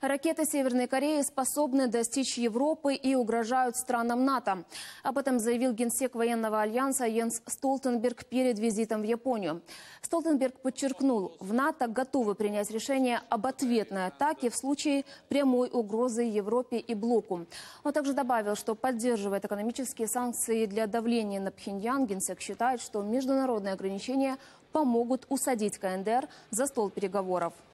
Ракеты Северной Кореи способны достичь Европы и угрожают странам НАТО. Об этом заявил генсек военного альянса Йенс Столтенберг перед визитом в Японию. Столтенберг подчеркнул, в НАТО готовы принять решение об ответной атаке в случае прямой угрозы Европе и блоку. Он также добавил, что поддерживает экономические санкции для давления на Пхеньян. Генсек считает, что международные ограничения помогут усадить КНДР за стол переговоров.